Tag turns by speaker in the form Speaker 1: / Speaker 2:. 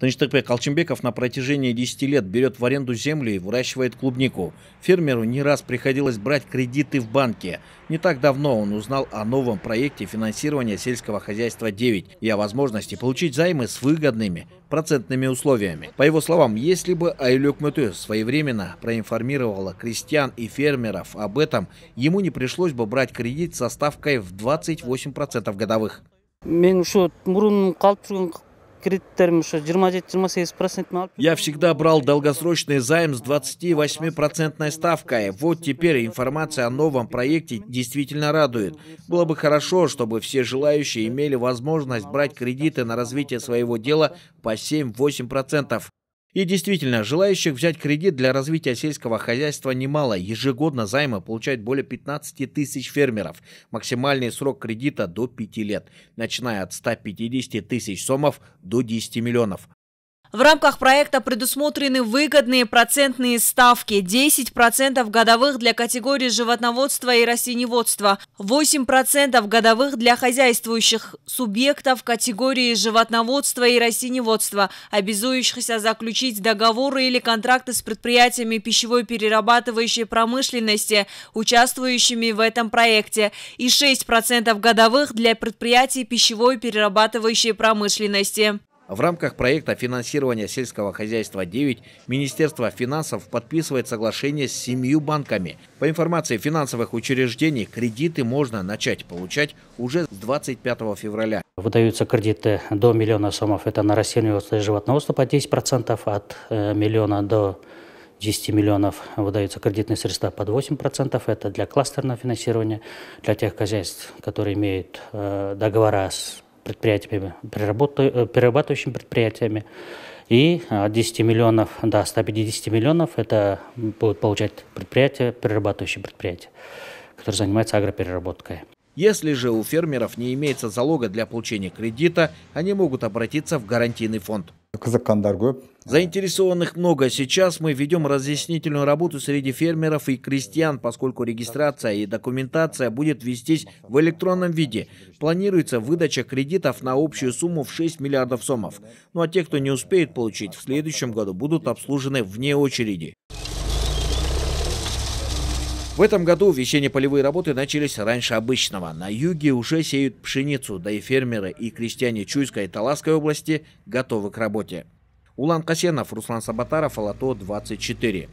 Speaker 1: ТНЧТП Колченбеков на протяжении 10 лет берет в аренду землю и выращивает клубнику. Фермеру не раз приходилось брать кредиты в банке. Не так давно он узнал о новом проекте финансирования сельского хозяйства 9 и о возможности получить займы с выгодными процентными условиями. По его словам, если бы Айлюк Мэту своевременно проинформировала крестьян и фермеров об этом, ему не пришлось бы брать кредит со ставкой в 28% годовых.
Speaker 2: Мен мурун калып
Speaker 1: я всегда брал долгосрочный займ с 28 процентной ставкой вот теперь информация о новом проекте действительно радует было бы хорошо чтобы все желающие имели возможность брать кредиты на развитие своего дела по 7-8 процентов и действительно, желающих взять кредит для развития сельского хозяйства немало. Ежегодно займы получают более 15 тысяч фермеров. Максимальный срок кредита до 5 лет, начиная от 150 тысяч сомов до 10 миллионов.
Speaker 3: В рамках проекта предусмотрены выгодные процентные ставки 10% годовых для категории животноводства и растеневодства, 8% годовых для хозяйствующих субъектов категории животноводства и растеневодства, обязующихся заключить договоры или контракты с предприятиями пищевой перерабатывающей промышленности, участвующими в этом проекте, и 6% годовых для предприятий пищевой перерабатывающей промышленности.
Speaker 1: В рамках проекта финансирования сельского хозяйства 9 Министерство финансов подписывает соглашение с семью банками. По информации финансовых учреждений, кредиты можно начать получать уже с 25 февраля.
Speaker 2: Выдаются кредиты до миллиона сомов. Это на растение и животноводство по 10%, от э, миллиона до 10 миллионов выдаются кредитные средства под 8%. Это для кластерного финансирования, для тех хозяйств, которые имеют э, договора с предприятиями, э, перерабатывающими предприятиями. И а, от 10 миллионов до 150 миллионов это будут получать предприятия, перерабатывающие предприятия, которые занимаются агропереработкой.
Speaker 1: Если же у фермеров не имеется залога для получения кредита, они могут обратиться в гарантийный фонд. Заинтересованных много. Сейчас мы ведем разъяснительную работу среди фермеров и крестьян, поскольку регистрация и документация будет вестись в электронном виде. Планируется выдача кредитов на общую сумму в 6 миллиардов сомов. Ну а те, кто не успеет получить в следующем году, будут обслужены вне очереди. В этом году весенне-полевые работы начались раньше обычного. На юге уже сеют пшеницу, да и фермеры и крестьяне Чуйской и Таласской области готовы к работе. Улан Касенов, Руслан Сабатаров, Алато 24.